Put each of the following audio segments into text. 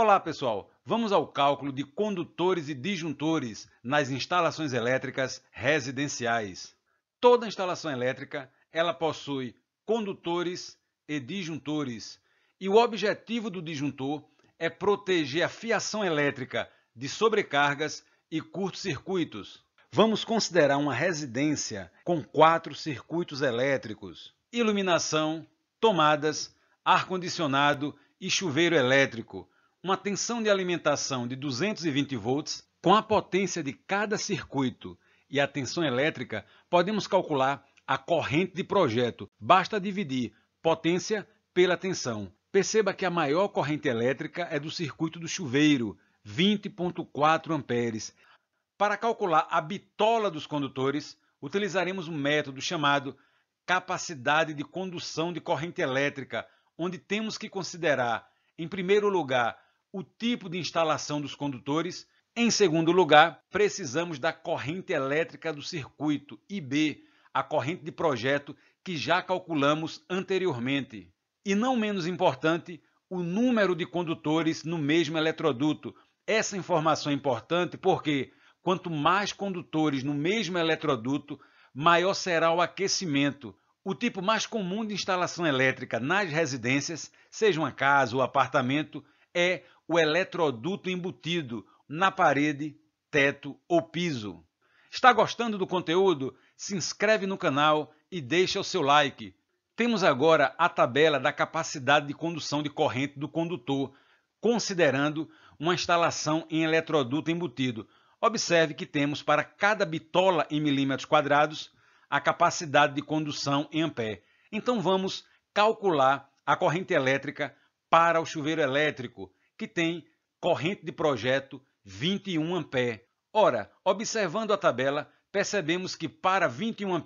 Olá, pessoal. Vamos ao cálculo de condutores e disjuntores nas instalações elétricas residenciais. Toda instalação elétrica, ela possui condutores e disjuntores, e o objetivo do disjuntor é proteger a fiação elétrica de sobrecargas e curtos-circuitos. Vamos considerar uma residência com quatro circuitos elétricos, iluminação, tomadas, ar-condicionado e chuveiro elétrico, uma tensão de alimentação de 220 volts, com a potência de cada circuito e a tensão elétrica, podemos calcular a corrente de projeto. Basta dividir potência pela tensão. Perceba que a maior corrente elétrica é do circuito do chuveiro, 20.4 amperes. Para calcular a bitola dos condutores, utilizaremos um método chamado capacidade de condução de corrente elétrica, onde temos que considerar, em primeiro lugar, o tipo de instalação dos condutores. Em segundo lugar, precisamos da corrente elétrica do circuito e B, a corrente de projeto que já calculamos anteriormente. E não menos importante, o número de condutores no mesmo eletroduto. Essa informação é importante porque quanto mais condutores no mesmo eletroduto, maior será o aquecimento. O tipo mais comum de instalação elétrica nas residências, seja uma casa ou apartamento, é o eletroduto embutido na parede, teto ou piso. Está gostando do conteúdo? Se inscreve no canal e deixa o seu like. Temos agora a tabela da capacidade de condução de corrente do condutor, considerando uma instalação em eletroduto embutido. Observe que temos para cada bitola em milímetros quadrados a capacidade de condução em ampere. Então vamos calcular a corrente elétrica para o chuveiro elétrico que tem corrente de projeto 21 A. Ora, observando a tabela, percebemos que para 21 A,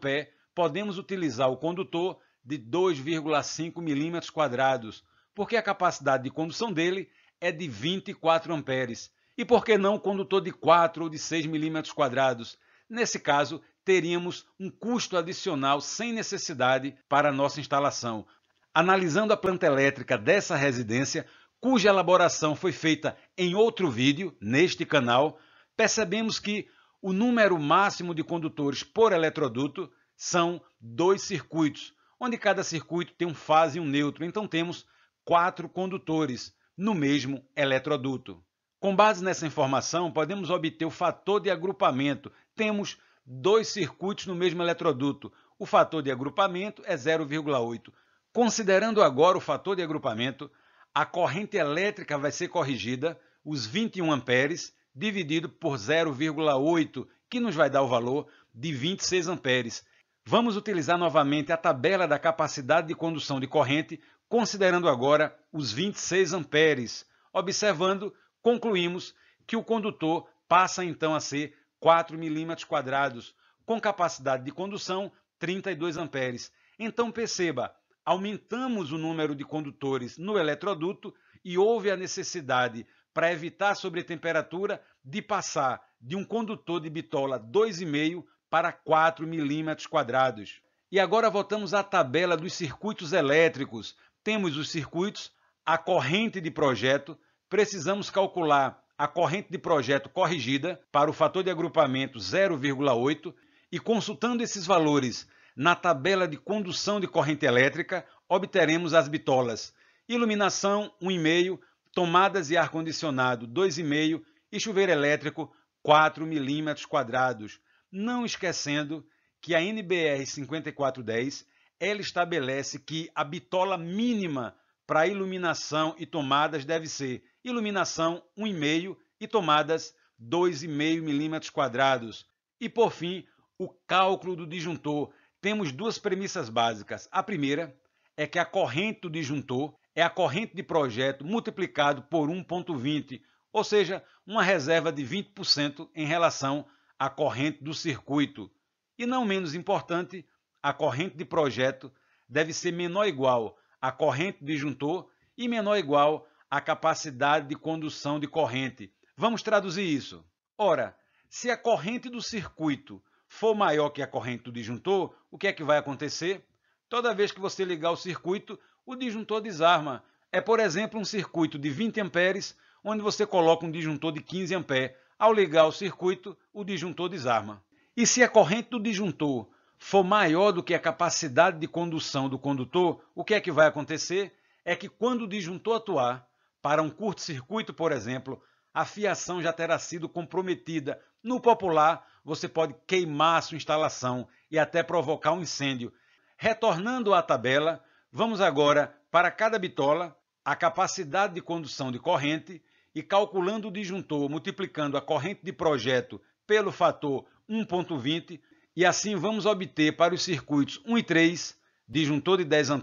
podemos utilizar o condutor de 2,5 mm², porque a capacidade de condução dele é de 24 amperes. E por que não o condutor de 4 ou de 6 quadrados? Nesse caso, teríamos um custo adicional sem necessidade para a nossa instalação. Analisando a planta elétrica dessa residência, cuja elaboração foi feita em outro vídeo, neste canal, percebemos que o número máximo de condutores por eletroduto são dois circuitos, onde cada circuito tem um fase e um neutro. Então temos quatro condutores no mesmo eletroduto. Com base nessa informação, podemos obter o fator de agrupamento. Temos dois circuitos no mesmo eletroduto. O fator de agrupamento é 0,8. Considerando agora o fator de agrupamento, a corrente elétrica vai ser corrigida, os 21 amperes, dividido por 0,8, que nos vai dar o valor de 26 amperes. Vamos utilizar novamente a tabela da capacidade de condução de corrente, considerando agora os 26 amperes. Observando, concluímos que o condutor passa então a ser 4 milímetros quadrados, com capacidade de condução 32 amperes. Então perceba, aumentamos o número de condutores no eletroduto e houve a necessidade, para evitar sobretemperatura, de passar de um condutor de bitola 2,5 para 4 milímetros quadrados. E agora voltamos à tabela dos circuitos elétricos. Temos os circuitos, a corrente de projeto, precisamos calcular a corrente de projeto corrigida para o fator de agrupamento 0,8 e consultando esses valores na tabela de condução de corrente elétrica, obteremos as bitolas iluminação 1,5, tomadas e ar-condicionado 2,5 e chuveiro elétrico 4 mm². Não esquecendo que a NBR 5410 ela estabelece que a bitola mínima para iluminação e tomadas deve ser iluminação 1,5 e tomadas 2,5 mm². E por fim, o cálculo do disjuntor temos duas premissas básicas. A primeira é que a corrente do disjuntor é a corrente de projeto multiplicado por 1,20, ou seja, uma reserva de 20% em relação à corrente do circuito. E não menos importante, a corrente de projeto deve ser menor ou igual à corrente do disjuntor e menor ou igual à capacidade de condução de corrente. Vamos traduzir isso. Ora, se a corrente do circuito for maior que a corrente do disjuntor, o que é que vai acontecer? Toda vez que você ligar o circuito, o disjuntor desarma. É, por exemplo, um circuito de 20 amperes, onde você coloca um disjuntor de 15 amperes. Ao ligar o circuito, o disjuntor desarma. E se a corrente do disjuntor for maior do que a capacidade de condução do condutor, o que é que vai acontecer? É que quando o disjuntor atuar, para um curto-circuito, por exemplo, a fiação já terá sido comprometida. No popular, você pode queimar a sua instalação e até provocar um incêndio. Retornando à tabela, vamos agora para cada bitola a capacidade de condução de corrente e calculando o disjuntor multiplicando a corrente de projeto pelo fator 1.20 e assim vamos obter para os circuitos 1 e 3, disjuntor de 10 A,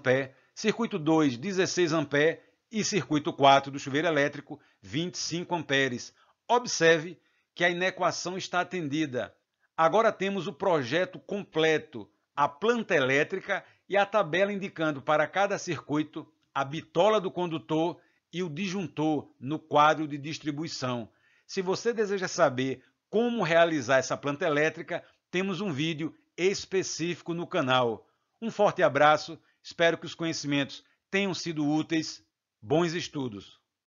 circuito 2, 16 A e circuito 4 do chuveiro elétrico, 25 amperes. Observe que a inequação está atendida. Agora temos o projeto completo, a planta elétrica e a tabela indicando para cada circuito a bitola do condutor e o disjuntor no quadro de distribuição. Se você deseja saber como realizar essa planta elétrica, temos um vídeo específico no canal. Um forte abraço, espero que os conhecimentos tenham sido úteis bons estudos